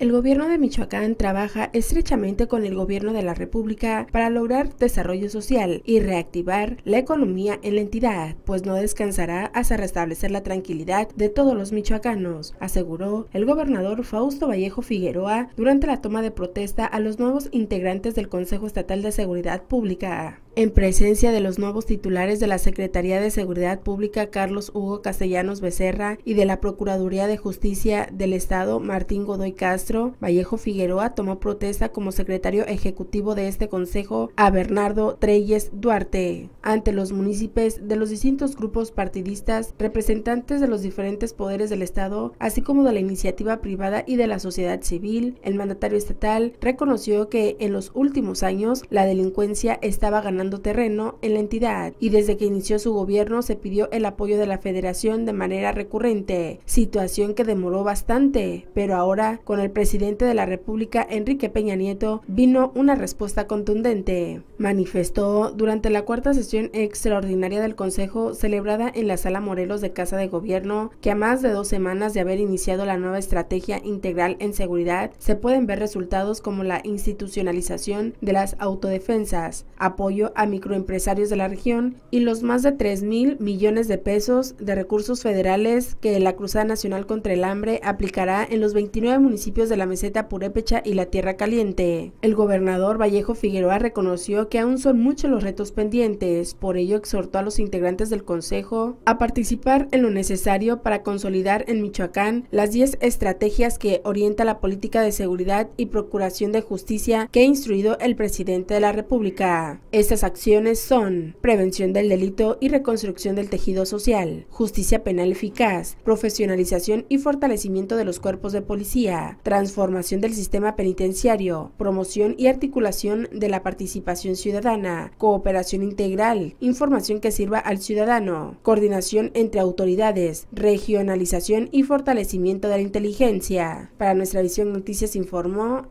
El gobierno de Michoacán trabaja estrechamente con el gobierno de la República para lograr desarrollo social y reactivar la economía en la entidad, pues no descansará hasta restablecer la tranquilidad de todos los michoacanos, aseguró el gobernador Fausto Vallejo Figueroa durante la toma de protesta a los nuevos integrantes del Consejo Estatal de Seguridad Pública. En presencia de los nuevos titulares de la Secretaría de Seguridad Pública Carlos Hugo Castellanos Becerra y de la Procuraduría de Justicia del Estado Martín Godoy Castro, Vallejo Figueroa tomó protesta como secretario ejecutivo de este consejo a Bernardo Treyes Duarte. Ante los municipios de los distintos grupos partidistas, representantes de los diferentes poderes del Estado, así como de la iniciativa privada y de la sociedad civil, el mandatario estatal reconoció que en los últimos años la delincuencia estaba ganando terreno en la entidad y desde que inició su gobierno se pidió el apoyo de la federación de manera recurrente, situación que demoró bastante, pero ahora con el presidente de la República Enrique Peña Nieto vino una respuesta contundente. Manifestó durante la cuarta sesión extraordinaria del Consejo celebrada en la Sala Morelos de Casa de Gobierno que a más de dos semanas de haber iniciado la nueva estrategia integral en seguridad se pueden ver resultados como la institucionalización de las autodefensas, apoyo a microempresarios de la región y los más de 3 mil millones de pesos de recursos federales que la Cruzada Nacional contra el Hambre aplicará en los 29 municipios de la meseta Purépecha y la Tierra Caliente. El gobernador Vallejo Figueroa reconoció que aún son muchos los retos pendientes, por ello exhortó a los integrantes del Consejo a participar en lo necesario para consolidar en Michoacán las 10 estrategias que orienta la política de seguridad y procuración de justicia que ha instruido el presidente de la República. Estas acciones son prevención del delito y reconstrucción del tejido social, justicia penal eficaz, profesionalización y fortalecimiento de los cuerpos de policía, transformación del sistema penitenciario, promoción y articulación de la participación ciudadana, cooperación integral, información que sirva al ciudadano, coordinación entre autoridades, regionalización y fortalecimiento de la inteligencia. Para nuestra visión noticias informó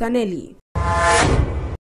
Anelli.